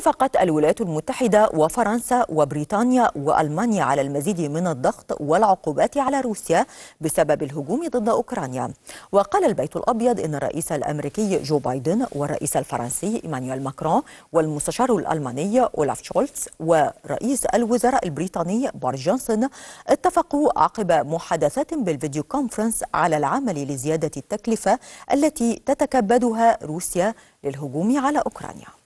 اتفقت الولايات المتحدة وفرنسا وبريطانيا وألمانيا على المزيد من الضغط والعقوبات على روسيا بسبب الهجوم ضد أوكرانيا وقال البيت الأبيض إن الرئيس الأمريكي جو بايدن والرئيس الفرنسي إيمانويل ماكرون والمستشار الألماني أولاف شولتز ورئيس الوزراء البريطاني بوريس جونسون اتفقوا عقب محادثات بالفيديو كونفرنس على العمل لزيادة التكلفة التي تتكبدها روسيا للهجوم على أوكرانيا